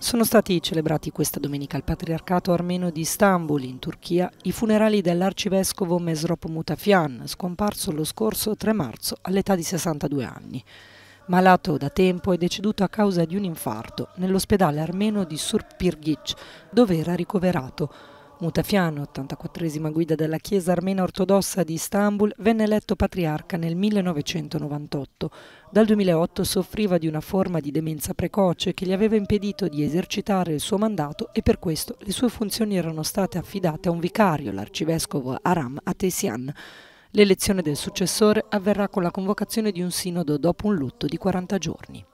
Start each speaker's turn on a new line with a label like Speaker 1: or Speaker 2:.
Speaker 1: Sono stati celebrati questa domenica al Patriarcato armeno di Istanbul, in Turchia, i funerali dell'arcivescovo Mesrop Mutafian, scomparso lo scorso 3 marzo all'età di 62 anni. Malato da tempo è deceduto a causa di un infarto nell'ospedale armeno di Surpirgic, dove era ricoverato. Mutafian, 84esima guida della Chiesa armena ortodossa di Istanbul, venne eletto patriarca nel 1998. Dal 2008 soffriva di una forma di demenza precoce che gli aveva impedito di esercitare il suo mandato e per questo le sue funzioni erano state affidate a un vicario, l'arcivescovo Aram Atesian. L'elezione del successore avverrà con la convocazione di un sinodo dopo un lutto di 40 giorni.